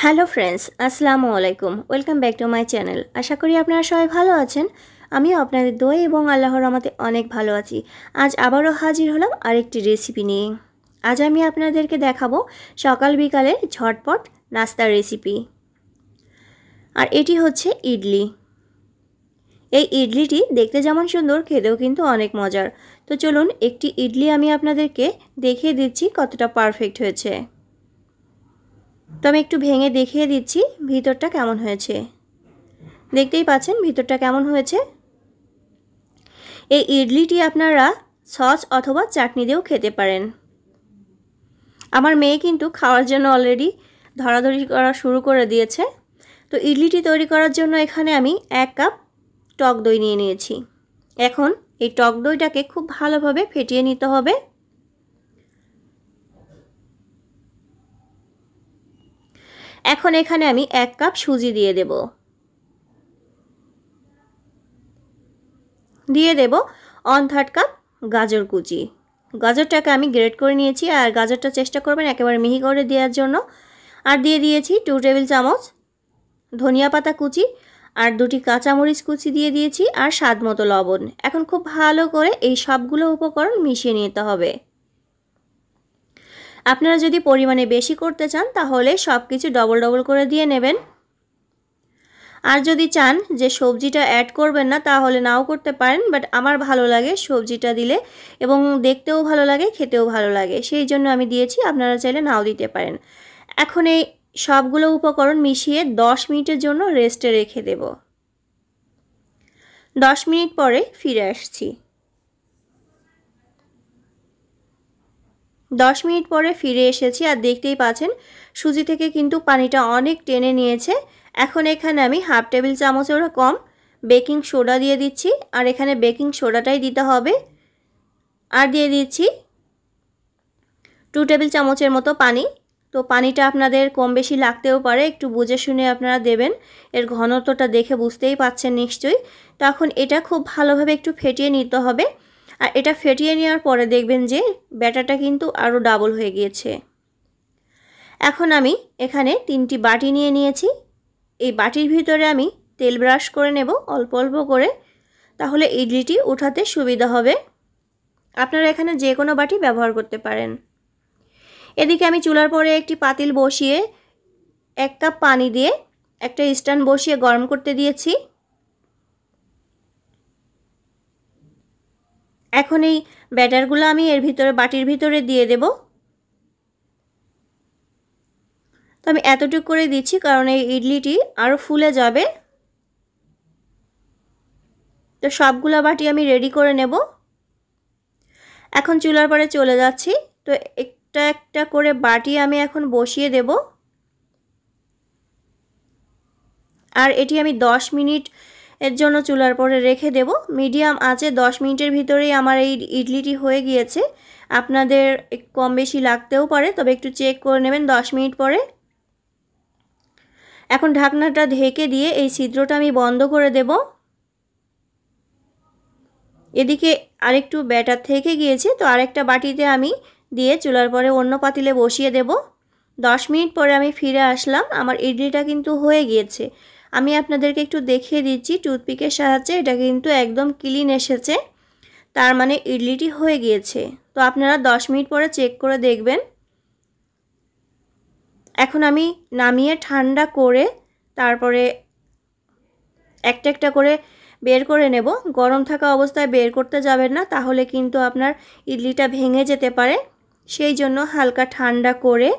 hello friends আসসালামু আলাইকুম welcome back to my channel আশা করি আপনারা সবাই ভালো আছেন আমিও আপনাদের দই এবং আল্লাহর আমাতে অনেক ভালো আছি আজ আবারও হাজির হলাম আরেকটি রেসিপি নিয়ে আজ আমি আপনাদেরকে দেখাবো সকাল বিকালের ঝটপট নাস্তার রেসিপি আর এটি হচ্ছে ইডলি এই ইডলিটি দেখতে যেমন সুন্দর খেতেও কিন্তু অনেক মজার তো চলুন একটি ইডলি আমি আপনাদেরকে দেখিয়ে দিচ্ছি কতটা পারফেক্ট হয়েছে তো আমি একটু ভেঙে দেখিয়ে দিচ্ছি ভিতরটা কেমন হয়েছে দেখতেই পাচ্ছেন ভিতরটা কেমন হয়েছে এই ইডলিটি আপনারা সস অথবা চাটনি দিয়েও খেতে পারেন আমার মেয়ে কিন্তু খাওয়ার জন্য অলরেডি ধরাধরি করা শুরু করে দিয়েছে তো ইডলিটি তৈরি করার জন্য এখানে আমি এক কাপ টক দই নিয়ে নিয়েছি এখন এই টক দইটাকে খুব ভালোভাবে ফেটিয়ে নিতে হবে এখন এখানে আমি এক কাপ সুজি দিয়ে দেব দিয়ে দেব অন থার্ড কাপ গাজর কুচি গাজরটাকে আমি গ্রেট করে নিয়েছি আর গাজরটা চেষ্টা করবেন একেবারে মিহি করে দেওয়ার জন্য আর দিয়ে দিয়েছি টু টেবিল চামচ ধনিয়া পাতা কুচি আর দুটি কাঁচামরিচ কুচি দিয়ে দিয়েছি আর স্বাদ মতো লবণ এখন খুব ভালো করে এই সবগুলো উপকরণ মিশিয়ে নিতে হবে আপনারা যদি পরিমাণে বেশি করতে চান তাহলে সব কিছু ডবল ডবল করে দিয়ে নেবেন আর যদি চান যে সবজিটা অ্যাড করবেন না তাহলে নাও করতে পারেন বাট আমার ভালো লাগে সবজিটা দিলে এবং দেখতেও ভালো লাগে খেতেও ভালো লাগে সেই জন্য আমি দিয়েছি আপনারা চাইলে নাও দিতে পারেন এখন এই সবগুলো উপকরণ মিশিয়ে দশ মিনিটের জন্য রেস্টে রেখে দেব দশ মিনিট পরে ফিরে আসছি দশ মিনিট পরে ফিরে এসেছি আর দেখতেই পাচ্ছেন সুজি থেকে কিন্তু পানিটা অনেক টেনে নিয়েছে এখন এখানে আমি হাফ টেবিল চামচেরও কম বেকিং সোডা দিয়ে দিচ্ছি আর এখানে বেকিং সোডাটাই দিতে হবে আর দিয়ে দিচ্ছি টু টেবিল চামচের মতো পানি তো পানিটা আপনাদের কম বেশি লাগতেও পারে একটু বুঝে শুনে আপনারা দেবেন এর ঘনত্বটা দেখে বুঝতেই পাচ্ছেন নিশ্চয়ই তো এখন এটা খুব ভালোভাবে একটু ফেটিয়ে নিতে হবে আর এটা ফেটিয়ে নেওয়ার পরে দেখবেন যে ব্যাটাটা কিন্তু আরও ডাবল হয়ে গিয়েছে এখন আমি এখানে তিনটি বাটি নিয়ে নিয়েছি এই বাটির ভিতরে আমি তেল ব্রাশ করে নেব অল্প অল্প করে তাহলে ইডলিটি উঠাতে সুবিধা হবে আপনারা এখানে যে কোনো বাটি ব্যবহার করতে পারেন এদিকে আমি চুলার পরে একটি পাতিল বসিয়ে এক কাপ পানি দিয়ে একটা স্ট্যান্ড বসিয়ে গরম করতে দিয়েছি এখন এই ব্যাটারগুলো আমি এর ভিতরে বাটির ভিতরে দিয়ে দেব তো আমি এতটুকু করে দিচ্ছি কারণ এই ইডলিটি আরও ফুলে যাবে তো সবগুলো বাটি আমি রেডি করে নেব এখন চুলার পরে চলে যাচ্ছি তো একটা একটা করে বাটি আমি এখন বসিয়ে দেব আর এটি আমি 10 মিনিট এর জন্য চুলার পরে রেখে দেব মিডিয়াম আঁচে দশ মিনিটের ভিতরেই আমার এই ইডলিটি হয়ে গিয়েছে আপনাদের কম বেশি লাগতেও পারে তবে একটু চেক করে নেবেন দশ মিনিট পরে এখন ঢাকনাটা ঢেকে দিয়ে এই ছিদ্রটা আমি বন্ধ করে দেব এদিকে আরেকটু ব্যাটার থেকে গিয়েছে তো আরেকটা বাটিতে আমি দিয়ে চুলার পরে অন্য পাতিলে বসিয়ে দেব দশ মিনিট পরে আমি ফিরে আসলাম আমার ইডলিটা কিন্তু হয়ে গিয়েছে আমি আপনাদেরকে একটু দেখিয়ে দিচ্ছি টুথপিকের সাহায্যে এটা কিন্তু একদম ক্লিন এসেছে তার মানে ইডলিটি হয়ে গিয়েছে তো আপনারা দশ মিনিট পরে চেক করে দেখবেন এখন আমি নামিয়ে ঠান্ডা করে তারপরে একটা একটা করে বের করে নেব গরম থাকা অবস্থায় বের করতে যাবেন না তাহলে কিন্তু আপনার ইডলিটা ভেঙে যেতে পারে সেই জন্য হালকা ঠান্ডা করে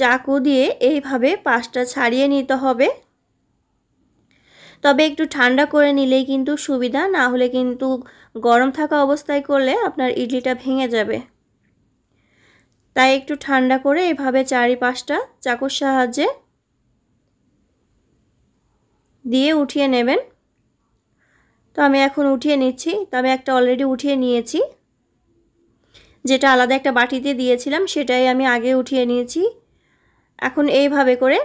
চাকু দিয়ে এইভাবে পাশটা ছাড়িয়ে নিতে হবে তবে একটু ঠান্ডা করে নিলেই কিন্তু সুবিধা না হলে কিন্তু গরম থাকা অবস্থায় করলে আপনার ইডলিটা ভেঙে যাবে তাই একটু ঠান্ডা করে এভাবে চারিপাশটা চাকুর সাহায্যে দিয়ে উঠিয়ে নেবেন তো আমি এখন উঠিয়ে নিচ্ছি তো আমি একটা অলরেডি উঠিয়ে নিয়েছি যেটা আলাদা একটা বাটিতে দিয়েছিলাম সেটাই আমি আগে উঠিয়ে নিয়েছি এখন এইভাবে করে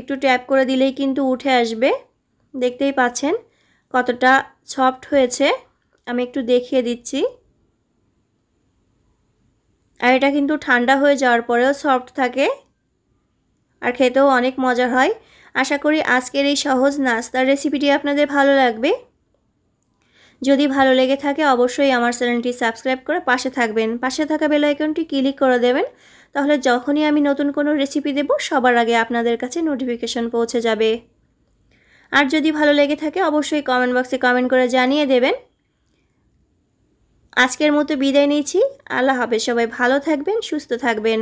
একটু ট্যাপ করে দিলেই কিন্তু উঠে আসবে দেখতেই পাচ্ছেন কতটা সফট হয়েছে আমি একটু দেখিয়ে দিচ্ছি আর এটা কিন্তু ঠান্ডা হয়ে যাওয়ার পরেও সফট থাকে আর খেতেও অনেক মজা হয় আশা করি আজকের এই সহজ নাস্তার রেসিপিটি আপনাদের ভালো লাগবে যদি ভালো লেগে থাকে অবশ্যই আমার চ্যানেলটি সাবস্ক্রাইব করে পাশে থাকবেন পাশে থাকা বেল আইকনটি ক্লিক করে দেবেন তাহলে যখনই আমি নতুন কোনো রেসিপি দেব সবার আগে আপনাদের কাছে নোটিফিকেশন পৌঁছে যাবে আর যদি ভালো লেগে থাকে অবশ্যই কমেন্ট বক্সে কমেন্ট করে জানিয়ে দেবেন আজকের মতো বিদায় নিয়েছি আল্লাহ হাফেজ সবাই ভালো থাকবেন সুস্থ থাকবেন